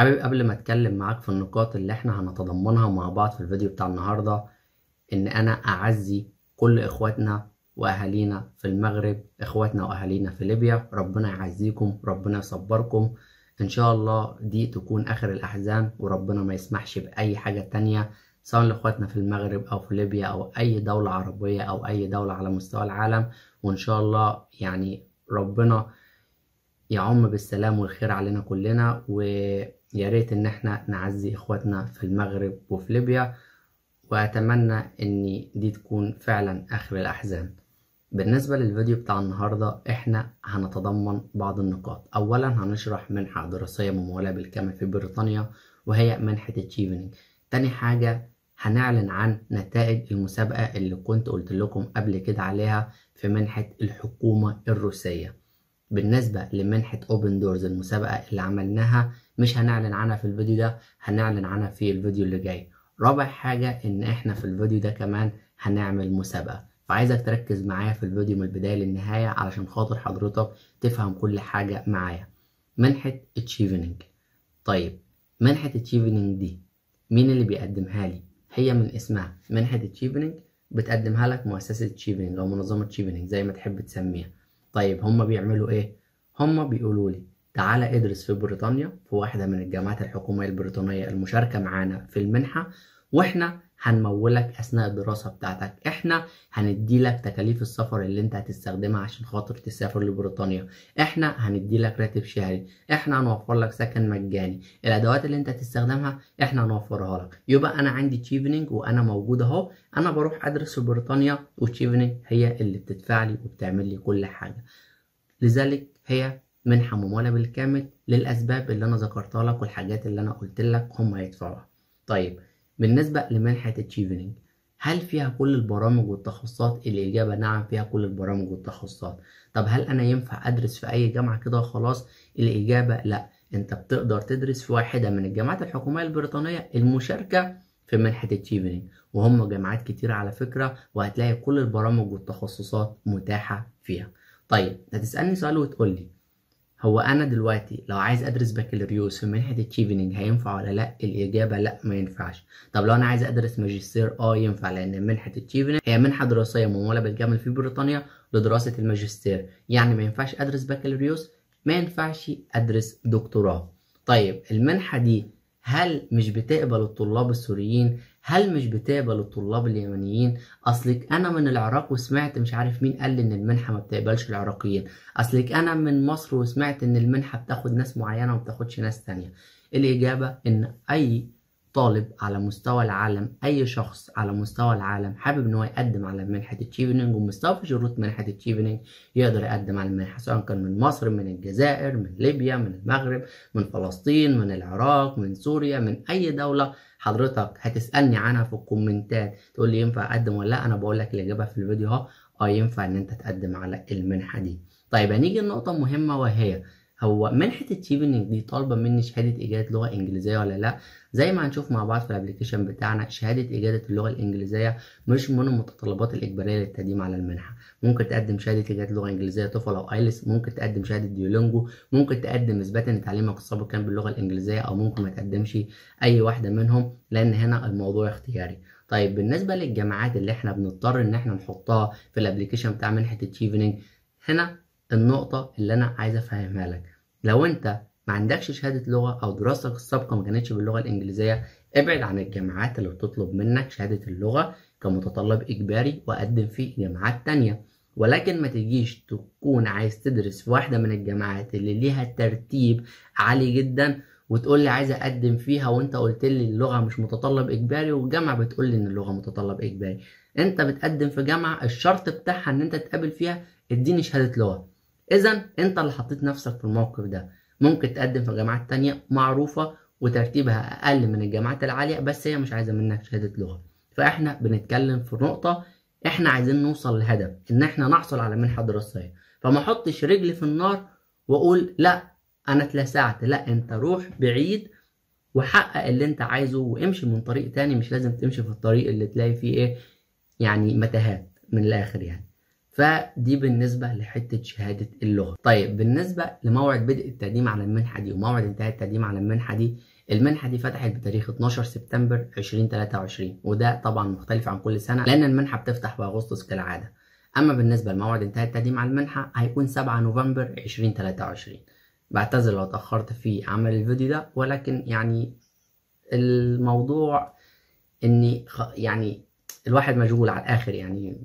حابب قبل ما اتكلم معاك في النقاط اللي احنا هنتضمنها مع بعض في الفيديو بتاع النهارده ان انا اعزي كل اخواتنا واهالينا في المغرب اخواتنا واهالينا في ليبيا ربنا يعزيكم ربنا يصبركم ان شاء الله دي تكون اخر الاحزان وربنا ما يسمحش باي حاجه تانية سواء لاخواتنا في المغرب او في ليبيا او اي دوله عربيه او اي دوله على مستوى العالم وان شاء الله يعني ربنا يعم بالسلام والخير علينا كلنا و يا ريت ان احنا نعزي اخواتنا في المغرب وفي ليبيا واتمنى ان دي تكون فعلا اخر الاحزان بالنسبة للفيديو بتاع النهاردة احنا هنتضمن بعض النقاط اولا هنشرح منحة دراسية ممولة بالكامل في بريطانيا وهي منحة تشيفنينج تاني حاجة هنعلن عن نتائج المسابقة اللي كنت قلت لكم قبل كده عليها في منحة الحكومة الروسية بالنسبة لمنحة اوبن دورز المسابقة اللي عملناها مش هنعلن عنها في الفيديو ده هنعلن عنها في الفيديو اللي جاي رابع حاجة ان احنا في الفيديو ده كمان هنعمل مسابقة فعايزك تركز معايا في الفيديو من البداية للنهاية علشان خاطر حضرتك تفهم كل حاجة معايا منحة اتشيفنينج طيب منحة اتشيفنينج دي مين اللي بيقدمها لي هي من اسمها منحة اتشيفنينج بتقدمها لك مؤسسة تشيفنينج أو منظمة تشيفنينج زي ما تحب تسميها طيب هما بيعملوا ايه هما بيقولوا لي تعالى ادرس في بريطانيا في واحدة من الجامعات الحكومية البريطانية المشاركة معانا في المنحة واحنا هنمولك اثناء الدراسة بتاعتك احنا هنديلك تكاليف السفر اللي انت هتستخدمها عشان خاطر تسافر لبريطانيا احنا هنديلك راتب شهري احنا هنوفر لك سكن مجاني الادوات اللي انت هتستخدمها احنا هنوفرها لك يبقى انا عندي تشيفنينج وانا موجود اهو انا بروح ادرس في بريطانيا وتشيفنينج هي اللي بتدفع لي وبتعمل لي كل حاجة لذلك هي من حمومولة بالكامل للأسباب اللي أنا ذكرتها لك والحاجات اللي أنا قلت لك هم هيدفعوها طيب بالنسبة لمنحة التشيفنينج هل فيها كل البرامج والتخصصات الإجابة نعم فيها كل البرامج والتخصصات طب هل أنا ينفع أدرس في أي جامعة كده خلاص الإجابة لأ أنت بتقدر تدرس في واحدة من الجامعات الحكومية البريطانية المشاركة في منحة التشيفنينج وهم جامعات كتير على فكرة وهتلاقي كل البرامج والتخصصات متاحة فيها طيب هتسألني سؤال وتقول لي هو انا دلوقتي لو عايز ادرس بكالوريوس في منحه التشيفنينج هينفع ولا لا الاجابه لا ما ينفعش طب لو انا عايز ادرس ماجستير اه ينفع لان منحه التشيفنينج هي منحه دراسيه مموله بالجمل في بريطانيا لدراسه الماجستير يعني ما ينفعش ادرس بكالوريوس ما ينفعش ادرس دكتوراه طيب المنحه دي هل مش بتقبل الطلاب السوريين هل مش بتقبل الطلاب اليمنيين اصلك انا من العراق وسمعت مش عارف مين قال ان المنحه ما بتقبلش العراقيين اصلك انا من مصر وسمعت ان المنحه بتاخد ناس معينه وما بتاخدش ناس تانية الاجابه ان اي طالب على مستوى العالم اي شخص على مستوى العالم حابب ان هو يقدم على منحه التشيفنينج ومستوى في شروط منحه التشيفنينج يقدر يقدم على المنحه سواء كان من مصر من الجزائر من ليبيا من المغرب من فلسطين من العراق من سوريا من اي دوله حضرتك هتسالني عنها في الكومنتات تقول لي ينفع اقدم ولا لا انا بقول لك الاجابه في الفيديو اهو اه ينفع ان انت تقدم على المنحه دي طيب هنيجي لنقطه مهمه وهي هو منحة التيفنج دي طالبة مني شهادة إجادة لغة إنجليزية ولا لأ زي ما هنشوف مع بعض في الأبلكيشن بتاعنا شهادة إجادة اللغة الإنجليزية مش من المتطلبات الإجبارية للتقديم على المنحة ممكن تقدم شهادة إجادة لغة إنجليزية توفل أو آيلس ممكن تقدم شهادة ديولونجو ممكن تقدم إثبات إن تعليمك السابق كان باللغة الإنجليزية أو ممكن ما تقدمش أي واحدة منهم لأن هنا الموضوع اختياري طيب بالنسبة للجامعات اللي احنا بنضطر إن احنا نحطها في الأبلكيشن بتاع منحة التيفنج هنا النقطة اللي أنا عايز أفهمها لك لو أنت ما عندكش شهادة لغة أو دراستك السابقة ما كانتش باللغة الإنجليزية ابعد عن الجامعات اللي بتطلب منك شهادة اللغة كمتطلب إجباري وقدم في جامعات تانية ولكن ما تجيش تكون عايز تدرس في واحدة من الجامعات اللي ليها ترتيب عالي جدا وتقول لي عايز اقدم فيها وانت قلت لي اللغه مش متطلب اجباري والجامعه بتقول لي ان اللغه متطلب اجباري انت بتقدم في جامعه الشرط بتاعها ان انت تقابل فيها اديني شهاده لغه اذا انت اللي حطيت نفسك في الموقف ده ممكن تقدم في جامعات تانية معروفة وترتيبها اقل من الجامعات العالية بس هي مش عايزة منك شهادة لغة فاحنا بنتكلم في نقطة احنا عايزين نوصل لهدف ان احنا نحصل على منحة دراسية فما احطش رجلي في النار واقول لا انا اتلسعت لا انت روح بعيد وحقق اللي انت عايزه وامشي من طريق تاني مش لازم تمشي في الطريق اللي تلاقي فيه ايه يعني متاهات من الاخر يعني فدي بالنسبة لحتة شهادة اللغة طيب بالنسبة لموعد بدء التقديم على المنحة دي وموعد انتهاء التقديم على المنحة دي المنحة دي فتحت بتاريخ 12 سبتمبر 2023 وده طبعا مختلف عن كل سنة لأن المنحة بتفتح في أغسطس كالعادة أما بالنسبة لموعد انتهاء التقديم على المنحة هيكون 7 نوفمبر 2023 بعتذر لو اتأخرت في عمل الفيديو ده ولكن يعني الموضوع إني يعني الواحد مشغول على الآخر يعني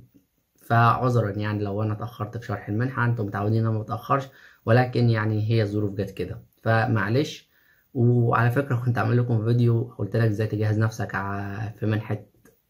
فعذرا يعني لو انا اتاخرت في شرح المنحه انتم متعودين انا ما بتاخرش ولكن يعني هي الظروف جت كده فمعلش وعلى فكره كنت عامل لكم فيديو قلت لك ازاي تجهز نفسك في منحه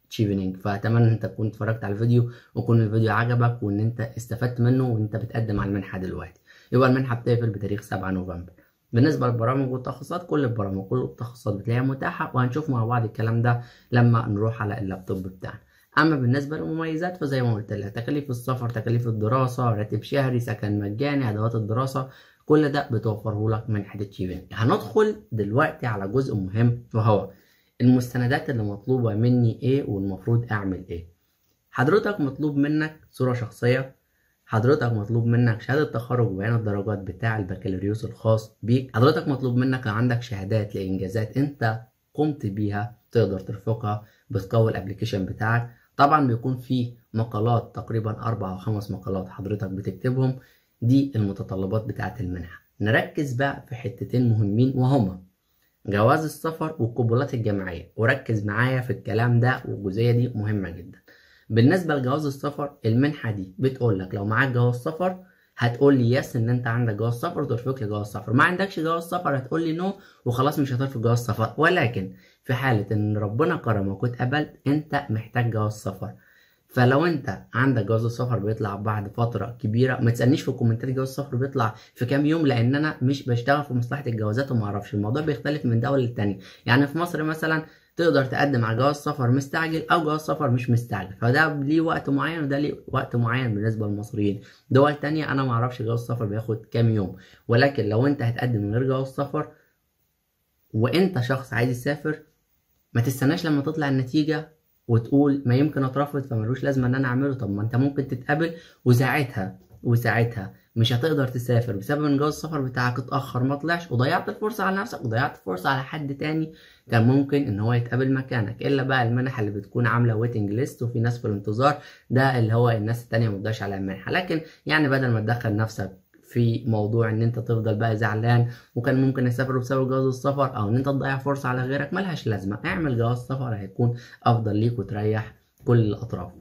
تشيفنينج فاتمنى ان انت تكون اتفرجت على الفيديو ويكون الفيديو عجبك وان انت استفدت منه وانت بتقدم على المنحه دلوقتي يبقى المنحه بتقفل بتاريخ 7 نوفمبر بالنسبه للبرامج والتخصصات كل البرامج كل التخصصات بتلاقيها متاحه وهنشوف مع بعض الكلام ده لما نروح على اللابتوب بتاعنا اما بالنسبه للمميزات فزي ما قلت لك تكاليف السفر تكاليف الدراسه راتب شهري سكن مجاني ادوات الدراسه كل ده بتوفره لك من حته شيبين هندخل دلوقتي على جزء مهم وهو المستندات اللي مطلوبه مني ايه والمفروض اعمل ايه حضرتك مطلوب منك صوره شخصيه حضرتك مطلوب منك شهادة تخرج وبيان الدرجات بتاع البكالوريوس الخاص بيك حضرتك مطلوب منك عندك شهادات لإنجازات أنت قمت بيها تقدر ترفقها بتقوي الابلكيشن بتاعك طبعا بيكون في مقالات تقريبا أربع أو خمس مقالات حضرتك بتكتبهم دي المتطلبات بتاعة المنحة نركز بقى في حتتين مهمين وهما جواز السفر والقبولات الجامعية وركز معايا في الكلام ده والجزئية دي مهمة جدا بالنسبة لجواز السفر المنحة دي بتقول لك لو معاك جواز سفر هتقول لي يس ان انت عندك جواز سفر وترفض لي جواز سفر ما عندكش جواز سفر هتقول لي نو وخلاص مش هترفض جواز سفر ولكن في حالة إن ربنا كرمك واتقبلت أنت محتاج جواز سفر فلو انت عندك جواز السفر بيطلع بعد فتره كبيره ما تسالنيش في الكومنتات جواز السفر بيطلع في كام يوم لان انا مش بشتغل في مصلحه الجوازات وما اعرفش الموضوع بيختلف من دوله للتانيه يعني في مصر مثلا تقدر تقدم على جواز سفر مستعجل او جواز سفر مش مستعجل فده ليه وقت معين وده ليه وقت معين بالنسبه للمصريين دول تانية انا ما اعرفش جواز السفر بياخد كام يوم ولكن لو انت هتقدم من غير جواز سفر وانت شخص عايز يسافر ما تستناش لما تطلع النتيجه وتقول ما يمكن اترفض فملوش لازمه ان انا اعمله طب ما انت ممكن تتقابل وساعتها وساعتها مش هتقدر تسافر بسبب ان جواز السفر بتاعك اتاخر ما طلعش وضيعت الفرصه على نفسك وضيعت الفرصه على حد تاني كان ممكن ان هو يتقابل مكانك الا بقى المنح اللي بتكون عامله ويتنج ليست وفي ناس في الانتظار ده اللي هو الناس التانيه ما على المنحه لكن يعني بدل ما تدخل نفسك في موضوع ان انت تفضل بقى زعلان وكان ممكن اسافر بسبب جواز السفر او ان انت تضيع فرصه على غيرك ملهاش لازمه اعمل جواز سفر هيكون افضل ليك وتريح كل الاطراف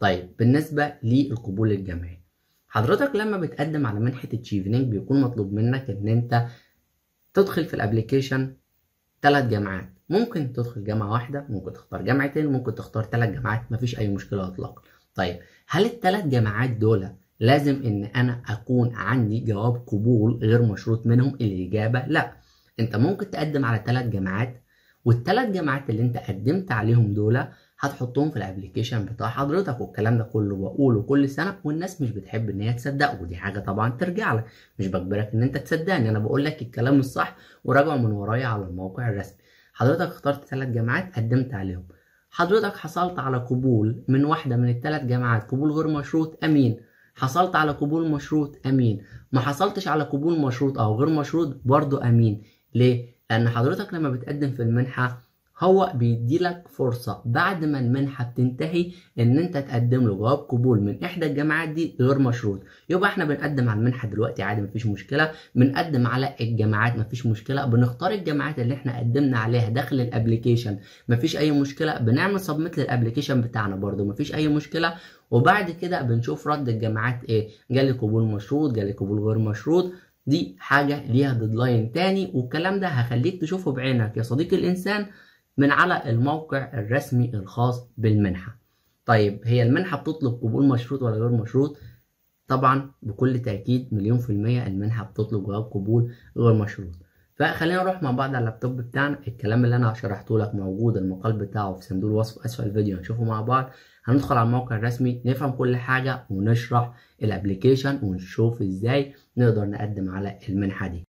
طيب بالنسبه للقبول الجماعي حضرتك لما بتقدم على منحه تشيفنينج بيكون مطلوب منك ان انت تدخل في الابليكيشن ثلاث جامعات ممكن تدخل جامعه واحده ممكن تختار جامعتين ممكن تختار ثلاث جامعات مفيش اي مشكله اطلاقا طيب هل الثلاث جامعات دول لازم ان انا اكون عندي جواب قبول غير مشروط منهم الاجابه لا انت ممكن تقدم على ثلاث جامعات والثلاث جامعات اللي انت قدمت عليهم دول هتحطهم في الابليكيشن بتاع حضرتك والكلام ده كله بقوله كل سنه والناس مش بتحب ان هي تصدقه ودي حاجه طبعا ترجع لك مش بجبرك ان انت تصدقني انا بقول لك الكلام الصح وراجعه من ورايا على الموقع الرسمي حضرتك اخترت ثلاث جامعات قدمت عليهم حضرتك حصلت على قبول من واحده من الثلاث جامعات قبول غير مشروط امين حصلت على قبول مشروط امين ما حصلتش على قبول مشروط او غير مشروط برضو امين ليه لان حضرتك لما بتقدم في المنحه هو بيديلك فرصة بعد ما المنحة بتنتهي إن أنت تقدم له جواب قبول من إحدى الجامعات دي غير مشروط، يبقى إحنا بنقدم على المنحة دلوقتي عادي مفيش مشكلة، بنقدم على الجامعات مفيش مشكلة، بنختار الجامعات اللي إحنا قدمنا عليها داخل الأبلكيشن مفيش أي مشكلة، بنعمل سبميت للأبلكيشن بتاعنا برضو مفيش أي مشكلة، وبعد كده بنشوف رد الجامعات إيه، جالي قبول مشروط، جالي قبول غير مشروط، دي حاجة ليها ديدلاين تاني والكلام ده هخليك تشوفه بعينك يا صديقي الإنسان من على الموقع الرسمي الخاص بالمنحة طيب هي المنحة بتطلب قبول مشروط ولا غير مشروط طبعا بكل تأكيد مليون في المية المنحة بتطلب جواب قبول غير مشروط فخلينا نروح مع بعض على اللابتوب بتاعنا الكلام اللي انا شرحته لك موجود المقال بتاعه في صندوق الوصف اسفل الفيديو هنشوفه مع بعض هندخل على الموقع الرسمي نفهم كل حاجة ونشرح الابليكيشن ونشوف ازاي نقدر نقدم على المنحة دي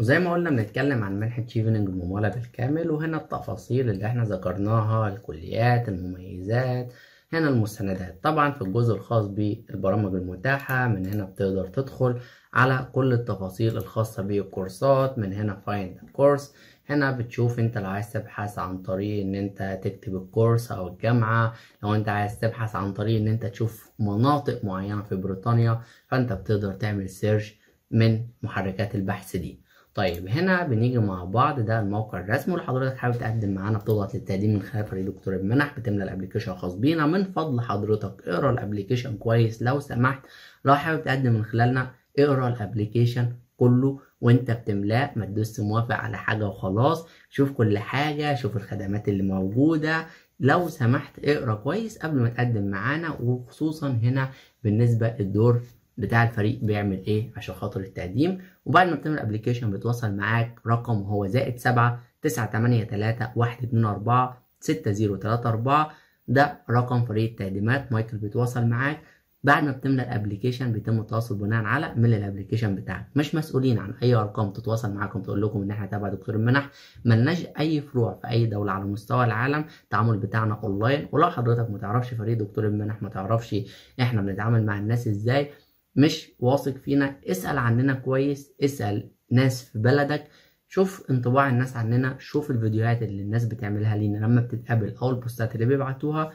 وزي ما قلنا بنتكلم عن منحة شيفنج ممولة بالكامل وهنا التفاصيل اللي احنا ذكرناها الكليات المميزات هنا المستندات طبعا في الجزء الخاص بالبرامج المتاحة من هنا بتقدر تدخل على كل التفاصيل الخاصة بالكورسات من هنا فايند كورس هنا بتشوف انت لو عايز تبحث عن طريق ان انت تكتب الكورس او الجامعة لو انت عايز تبحث عن طريق ان انت تشوف مناطق معينة في بريطانيا فانت بتقدر تعمل سيرش من محركات البحث دي طيب هنا بنيجي مع بعض ده الموقع الرسمي ولو حضرتك حابب تقدم معانا بتضغط للتقديم من خلال فريق دكتور المنح بتملى الابلكيشن الخاص بينا من فضل حضرتك اقرا الابلكيشن كويس لو سمحت لو حابب تقدم من خلالنا اقرا الابلكيشن كله وانت بتملاه ما تدوس موافق على حاجه وخلاص شوف كل حاجه شوف الخدمات اللي موجوده لو سمحت اقرا كويس قبل ما تقدم معانا وخصوصا هنا بالنسبه الدور بتاع الفريق بيعمل ايه عشان خاطر التقديم وبعد ما بتعمل ابلكيشن بيتواصل معاك رقم هو زائد 7 9 8 3 1 2 4 6 0 3 4 ده رقم فريق التقديمات مايكل بيتواصل معاك بعد ما بتملى الابلكيشن بيتم التواصل بناء على ملء الابلكيشن بتاعك مش مسؤولين عن اي ارقام تتواصل معاكم تقول لكم ان احنا تبع دكتور المنح ملناش اي فروع في اي دوله على مستوى العالم التعامل بتاعنا اونلاين ولو حضرتك ما تعرفش فريق دكتور المنح ما تعرفش احنا بنتعامل مع الناس ازاي مش واثق فينا اسأل عننا كويس اسأل ناس في بلدك شوف انطباع الناس عننا شوف الفيديوهات اللي الناس بتعملها لينا لما بتتقابل او البوستات اللي بيبعتوها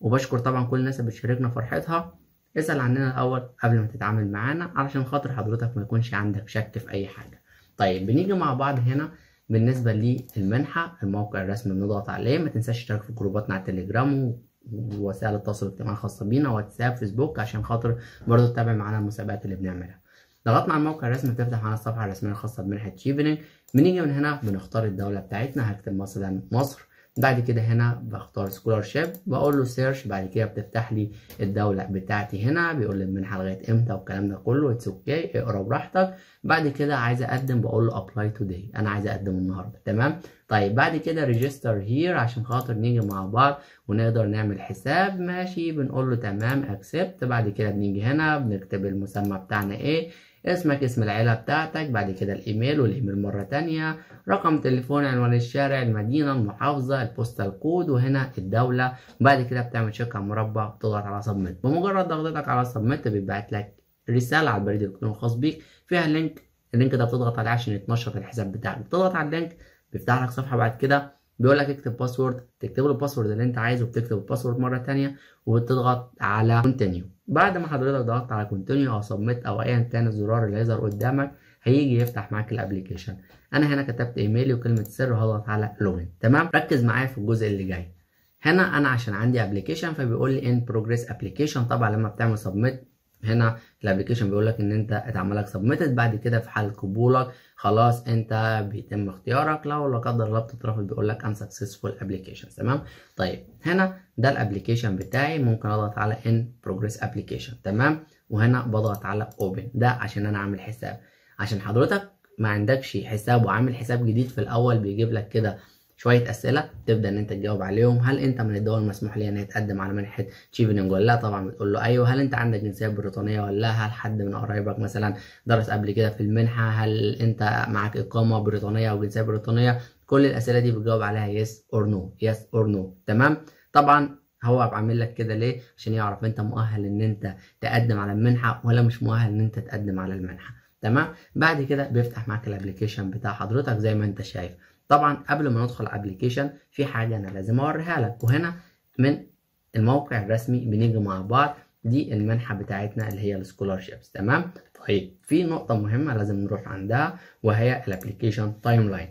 وبشكر طبعا كل الناس اللي بتشاركنا فرحتها اسأل عننا الأول قبل ما تتعامل معانا علشان خاطر حضرتك ما يكونش عندك شك في أي حاجة طيب بنيجي مع بعض هنا بالنسبة للمنحة الموقع الرسمي بنضغط عليه ما تنساش تشترك في جروباتنا على التليجرام وسائل التواصل الاجتماعي الخاصه بينا واتساب فيسبوك عشان خاطر برضه تتابع معانا المسابقات اللي بنعملها ضغطنا على الموقع الرسمي تفتح معانا الصفحه الرسميه الخاصه بمنحه شيفنينج بنيجي من هنا بنختار الدوله بتاعتنا هكتب مثلا مصر بعد كده هنا بختار سكولارشيب بقول له سيرش بعد كده بتفتح لي الدوله بتاعتي هنا بيقول لي المنحه لغايه امتى والكلام ده كله اتس اوكي okay. اقرا براحتك بعد كده عايز اقدم بقول له ابلاي توداي انا عايز اقدم النهارده تمام طيب بعد كده ريجستر هير عشان خاطر نيجي مع بعض ونقدر نعمل حساب ماشي بنقول له تمام اكسبت بعد كده بنيجي هنا بنكتب المسمى بتاعنا ايه اسمك اسم العيلة بتاعتك بعد كده الايميل والايميل مرة تانية رقم تليفون عنوان الشارع المدينة المحافظة البوستال كود وهنا الدولة بعد كده بتعمل شيك على المربع وتضغط على سبميت بمجرد ضغطتك على سبميت بيبعت لك رسالة على البريد الالكتروني الخاص بيك فيها لينك اللينك ده بتضغط عليه عشان يتنشط الحساب بتاعك بتضغط على اللينك بيفتح لك صفحة بعد كده بيقول لك اكتب باسورد تكتب له الباسورد اللي انت عايزه بتكتب الباسورد مره ثانيه وبتضغط على كونتينيو بعد ما حضرتك ضغطت على كونتينيو او سبميت او ايا كان الزرار اللي هيظهر قدامك هيجي يفتح معاك الابلكيشن انا هنا كتبت ايميلي وكلمه سر وهضغط على لوجن تمام ركز معايا في الجزء اللي جاي هنا انا عشان عندي ابلكيشن فبيقول لي ان بروجريس ابلكيشن طبعا لما بتعمل سبميت هنا الابلكيشن بيقول لك ان انت اتعمل لك سبميتد بعد كده في حال قبولك خلاص انت بيتم اختيارك لو لا قدر الله بتترفض بيقول لك unsuccessful application تمام طيب هنا ده الابلكيشن بتاعي ممكن اضغط على ان بروجريس ابلكيشن تمام وهنا بضغط على اوبن ده عشان انا اعمل حساب عشان حضرتك ما عندكش حساب وعامل حساب جديد في الاول بيجيب لك كده شويه اسئله تبدا ان انت تجاوب عليهم هل انت من الدول المسموح ليها ان يتقدم على منحه تشيفنينج ولا لا طبعا بتقول له ايوه هل انت عندك جنسيه بريطانيه ولا لا هل حد من قرايبك مثلا درس قبل كده في المنحه هل انت معاك اقامه بريطانيه او جنسيه بريطانيه كل الاسئله دي بتجاوب عليها يس اور نو يس اور نو تمام طبعا هو عامل لك كده ليه عشان يعرف انت مؤهل ان انت تقدم على المنحه ولا مش مؤهل ان انت تقدم على المنحه تمام بعد كده بيفتح معاك الابلكيشن بتاع حضرتك زي ما انت شايف طبعا قبل ما ندخل على الابلكيشن في حاجه انا لازم اوريها لك وهنا من الموقع الرسمي بنيجي مع بعض دي المنحه بتاعتنا اللي هي السكولارشيبس تمام طيب في نقطه مهمه لازم نروح عندها وهي الابلكيشن تايم لاين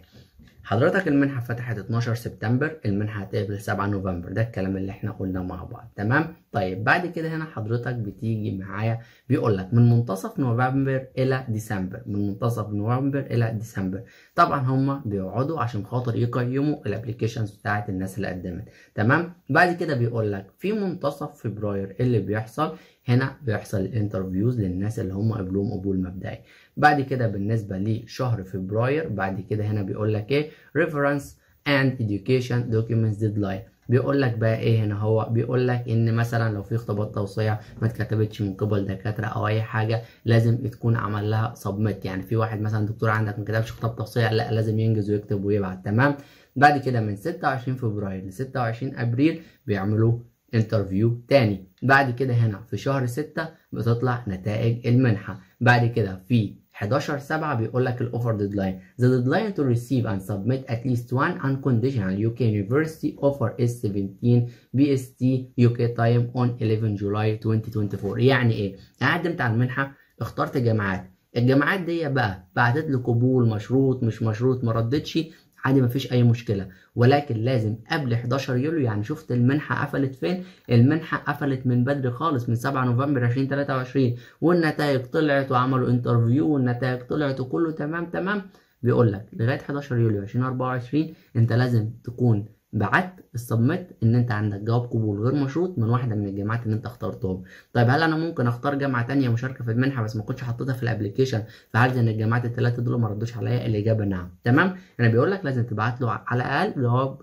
حضرتك المنحة فتحت 12 سبتمبر المنحة هتقفل 7 نوفمبر ده الكلام اللي احنا قلناه مع بعض تمام طيب بعد كده هنا حضرتك بتيجي معايا بيقول لك من منتصف نوفمبر الى ديسمبر من منتصف نوفمبر الى ديسمبر طبعا هما بيقعدوا عشان خاطر يقيموا الابلكيشنز بتاعت الناس اللي قدمت تمام بعد كده بيقول لك في منتصف فبراير اللي بيحصل هنا بيحصل الانترفيوز للناس اللي هم قبلهم قبول مبدئي بعد كده بالنسبه لشهر فبراير بعد كده هنا بيقول لك ايه ريفرنس اند education documents deadline بيقول لك بقى ايه هنا هو بيقول لك ان مثلا لو في خطابات توصيه ما اتكتبتش من قبل دكاتره او اي حاجه لازم تكون عمل لها سبميت يعني في واحد مثلا دكتور عندك ما كتبش خطاب توصيه لا لازم ينجز ويكتب ويبعت تمام بعد كده من 26 فبراير ل 26 ابريل بيعملوا انترفيو تاني بعد كده هنا في شهر 6 بتطلع نتائج المنحه بعد كده في 11 7 بيقول لك الاوفر ديدلاين the deadline to receive and submit at least one unconditional UK university offer is 17 BST UK time on 11 July 2024 يعني ايه قدمت على المنحه اخترت جامعات الجامعات دي بقى بعتت لي قبول مشروط مش مشروط ما ردتش عادي مفيش اي مشكله ولكن لازم قبل 11 يوليو يعني شفت المنحه قفلت فين المنحه قفلت من بدري خالص من 7 نوفمبر 2023 والنتائج طلعت وعملوا انترفيو والنتائج طلعت وكله تمام تمام بيقول لك لغايه 11 يوليو 2024 انت لازم تكون بعت السبميت ان انت عندك جواب قبول غير مشروط من واحده من الجامعات اللي انت اخترتهم طيب هل انا ممكن اختار جامعه ثانيه مشاركه في المنحه بس ما كنتش حطيتها في الابلكيشن فهل ان الجامعات الثلاثه دول ما ردوش عليا الاجابه نعم تمام انا يعني بيقول لك لازم تبعت له على الاقل جواب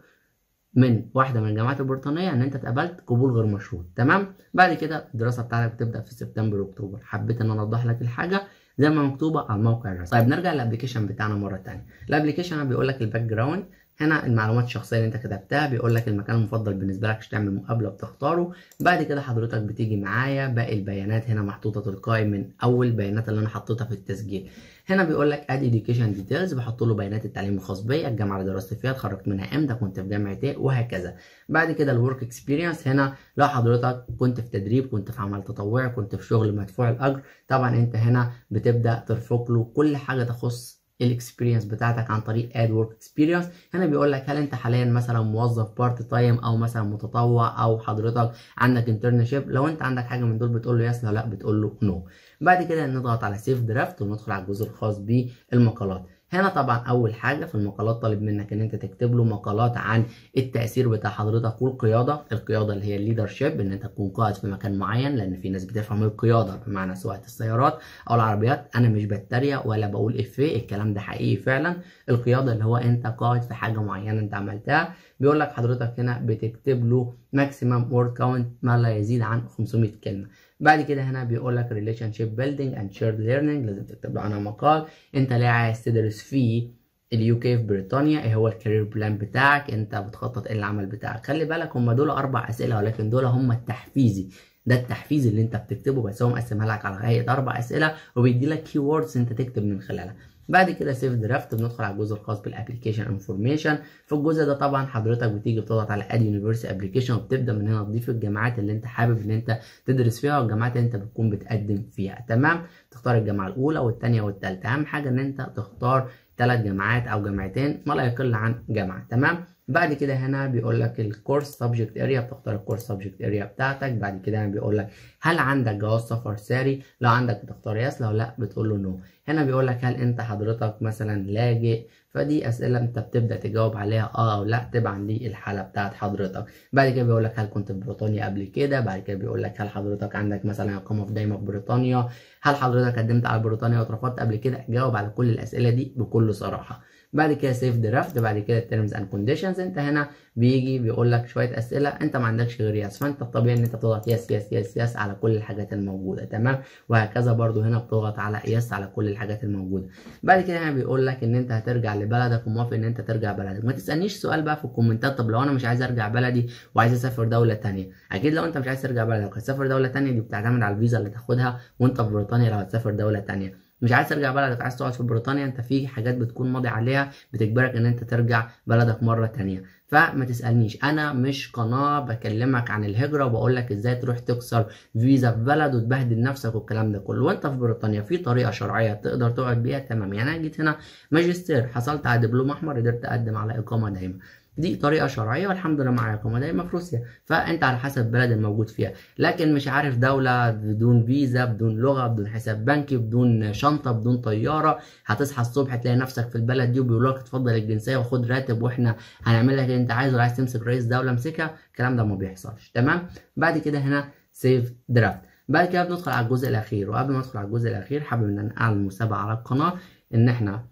من واحده من الجامعات البريطانيه ان انت اتقبلت قبول غير مشروط تمام بعد كده الدراسه بتاعتك بتبدا في سبتمبر واكتوبر حبيت ان انا اوضح لك الحاجه زي ما مكتوبه على الموقع الرسمي طيب نرجع للابلكيشن بتاعنا مره ثانيه الابلكيشن بيقول لك الباك جراوند هنا المعلومات الشخصيه اللي انت كتبتها بيقول لك المكان المفضل بالنسبه لك تعمل مقابله بتختاره بعد كده حضرتك بتيجي معايا باقي البيانات هنا محطوطه تلقائي من اول البيانات اللي انا حطيتها في التسجيل هنا بيقول لك اد education ديتيلز بحط له بيانات التعليم الخاص بيا الجامعه اللي درست فيها اتخرجت منها امتى كنت في جامعه ايه وهكذا بعد كده الورك اكسبيرينس هنا لو حضرتك كنت في تدريب كنت في عمل تطوعي كنت في شغل مدفوع الاجر طبعا انت هنا بتبدا ترفق له كل حاجه تخص الاكسبيرينس بتاعتك عن طريق اد ورك اكسبيرينس هنا بيقول لك هل انت حاليا مثلا موظف بارت تايم او مثلا متطوع او حضرتك عندك انترنشيب لو انت عندك حاجه من دول بتقول له يس لو لا بتقول له نو no. بعد كده نضغط على سيف درافت وندخل على الجزء الخاص بالمقالات هنا طبعا اول حاجه في المقالات طالب منك ان انت تكتب له مقالات عن التاثير بتاع حضرتك والقياده القياده اللي هي الليدر شيب ان انت تكون قائد في مكان معين لان في ناس بتفهم القياده بمعنى سواقه السيارات او العربيات انا مش بتريق ولا بقول افيه الكلام ده حقيقي فعلا القياده اللي هو انت قائد في حاجه معينه انت عملتها بيقول لك حضرتك هنا بتكتب له ماكسيمم وورد كاونت ما لا يزيد عن 500 كلمه بعد كده هنا بيقول لك ريليشن شيب بيلدينج اند شيرد ليرنينج لازم تكتب له عنها مقال انت ليه عايز تدرس في اليو كي في بريطانيا ايه هو الكارير بلان بتاعك انت بتخطط ايه العمل بتاعك خلي بالك هم دول اربع اسئله ولكن دول هم التحفيزي ده التحفيز اللي انت بتكتبه بس هو مقسمها لك على هيئه اربع اسئله وبيدي لك كي انت تكتب من خلالها بعد كده سيف درافت بندخل على الجزء الخاص بالابلكيشن انفورميشن في الجزء ده طبعا حضرتك بتيجي بتضغط على اد يونيفرسي ابلكيشن وبتبدا من هنا تضيف الجامعات اللي انت حابب ان انت تدرس فيها والجامعات اللي انت بتكون بتقدم فيها تمام تختار الجامعه الاولى والثانيه والثالثه اهم حاجه ان انت تختار ثلاث جامعات او جامعتين ما لا يقل عن جامعه تمام بعد كده هنا بيقول لك الكورس سبجكت اريا بتختار الكورس سبجكت اريا بتاعتك بعد كده هنا بيقول لك هل عندك جواز سفر ساري لو عندك بتختار يس لو لا بتقول له نو هنا بيقول لك هل انت حضرتك مثلا لاجئ فدي اسئله انت بتبدا تجاوب عليها اه او لا تبعا للحاله بتاعت حضرتك بعد كده بيقول لك هل كنت في بريطانيا قبل كده بعد كده بيقول لك هل حضرتك عندك مثلا اقامه في دايما في بريطانيا هل حضرتك قدمت على بريطانيا واترفضت قبل كده جاوب على كل الاسئله دي بكل صراحه بعد كده سيف درافت بعد كده تيرمز اند كونديشنز انت هنا بيجي بيقول لك شويه اسئله انت ما عندكش غير يس فانت الطبيعي ان انت بتضغط يس يس يس يس على كل الحاجات الموجوده تمام وهكذا برضو هنا بتضغط على يس على كل الحاجات الموجوده بعد كده هنا بيقول لك ان انت هترجع لبلدك وموافق ان انت ترجع بلدك ما تسالنيش سؤال بقى في الكومنتات طب لو انا مش عايز ارجع بلدي وعايز اسافر دوله ثانيه اكيد لو انت مش عايز ترجع بلدك هتسافر دوله ثانيه دي بتعتمد على الفيزا اللي تاخدها وانت في بريطانيا لو هتسافر دوله ثانيه مش عايز ترجع بلدك عايز تقعد في بريطانيا انت في حاجات بتكون ماضي عليها بتجبرك ان انت ترجع بلدك مره ثانيه فما تسألنيش أنا مش قناة بكلمك عن الهجرة وبقول لك إزاي تروح تكسر فيزا في بلد وتبهدل نفسك والكلام ده كله وأنت في بريطانيا في طريقة شرعية تقدر تقعد بيها تمام يعني أنا جيت هنا ماجستير حصلت على دبلوم أحمر قدرت أقدم على إقامة دايمة دي طريقه شرعيه والحمد لله معايا اقامه دايمه في روسيا فانت على حسب البلد الموجود فيها لكن مش عارف دوله بدون فيزا بدون لغه بدون حساب بنكي بدون شنطه بدون طياره هتصحى الصبح تلاقي نفسك في البلد دي وبيقول لك اتفضل الجنسيه وخد راتب واحنا هنعمل لك اللي انت عايزه عايز تمسك رئيس دوله امسكها الكلام ده ما بيحصلش تمام بعد كده هنا سيف درافت بعد كده بندخل على الجزء الاخير وقبل ما ندخل على الجزء الاخير حابب ان انا اعلن مسابقه على القناه ان احنا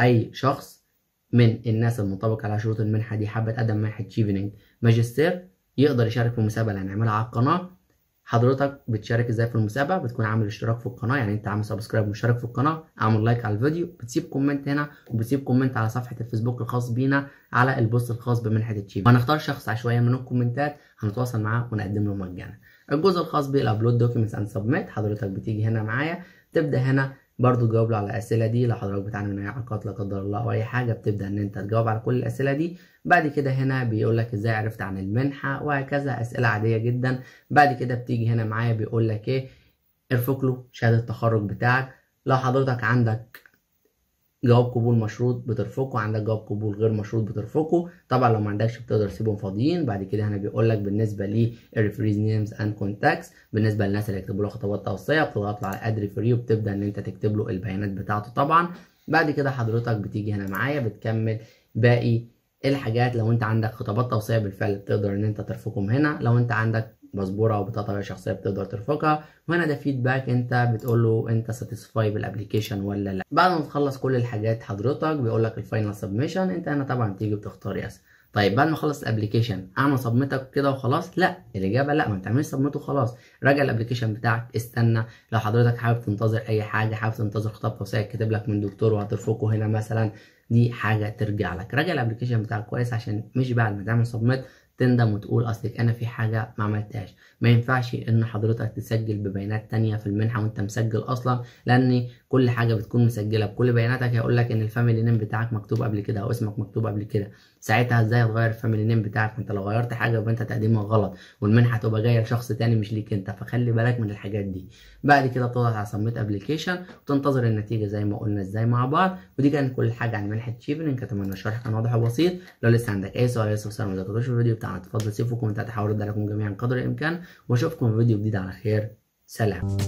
اي شخص من الناس المنطبق على شروط المنحة دي حابة تقدم منحة تشيفنينج ماجستير يقدر يشارك في المسابقة اللي هنعملها على القناة حضرتك بتشارك ازاي في المسابقة بتكون عامل اشتراك في القناة يعني انت عامل سبسكرايب ومشترك في القناة عامل لايك على الفيديو بتسيب كومنت هنا وبتسيب كومنت على صفحة الفيسبوك الخاص بينا على البوست الخاص بمنحة تشيفنينج وهنختار شخص عشوائيا من الكومنتات هنتواصل معاه ونقدم له مجانا الجزء الخاص بالابلود دوكيومنتس اند سبميت حضرتك بتيجي هنا معايا تبدا هنا برضو تجاوب على الاسئله دي لو حضرتك بتعاني من اي علاقات لا قدر الله او اي حاجه بتبدا ان انت تجاوب على كل الاسئله دي بعد كده هنا بيقول لك ازاي عرفت عن المنحه وهكذا اسئله عاديه جدا بعد كده بتيجي هنا معايا بيقول لك ايه ارفق له شهاده التخرج بتاعك لو حضرتك عندك جواب قبول مشروط بترفقه عندك جواب قبول غير مشروط بترفقه طبعا لو ما عندكش بتقدر تسيبهم فاضيين بعد كده هنا بيقول لك بالنسبه للريفريز نيمز اند كونتاكتس بالنسبه للناس اللي هيكتبوا له خطوات توصيه بتضغط على اد ريفري وبتبدا ان انت تكتب له البيانات بتاعته طبعا بعد كده حضرتك بتيجي هنا معايا بتكمل باقي الحاجات لو انت عندك خطابات توصيه بالفعل بتقدر ان انت ترفقهم هنا لو انت عندك باسبوره او بطاقه شخصيه بتقدر ترفقها وهنا ده فيدباك انت بتقول له انت ساتيسفاي بالابلكيشن ولا لا بعد ما تخلص كل الحاجات حضرتك بيقول لك الفاينل سبميشن انت هنا طبعا تيجي بتختار يس طيب بعد ما اخلص الابلكيشن اعمل سبميتك كده وخلاص لا الاجابه لا ما تعملش سبميت وخلاص راجع الابلكيشن بتاعك استنى لو حضرتك حابب تنتظر اي حاجه حابب تنتظر خطاب توسيع كاتب لك من دكتور وهترفقه هنا مثلا دي حاجه ترجع لك راجع الابلكيشن بتاعك كويس عشان مش بعد ما تعمل سبميت تندم وتقول اصلك انا في حاجه ما عملتهاش ما ينفعش ان حضرتك تسجل ببيانات تانية في المنحه وانت مسجل اصلا لان كل حاجه بتكون مسجله بكل بياناتك هيقول لك ان الفاميلي نيم بتاعك مكتوب قبل كده او اسمك مكتوب قبل كده ساعتها ازاي هتغير الفاميلي نيم بتاعك انت لو غيرت حاجه يبقى انت تقديمها غلط والمنحه تبقى جايه لشخص تاني مش ليك انت فخلي بالك من الحاجات دي بعد كده تضغط على سميت ابلكيشن وتنتظر النتيجه زي ما قلنا ازاي مع بعض ودي كانت كل حاجه عن منحه شيفرنج اتمنى الشرح كان واضح وبسيط لو لسه عندك اي سؤال لسه ما ذكرتوش في الفيديو بتاعنا اتفضل في الكومنتات هحاول ارد عليكم جميعا قدر الامكان واشوفكم في فيديو جديد على خير سلام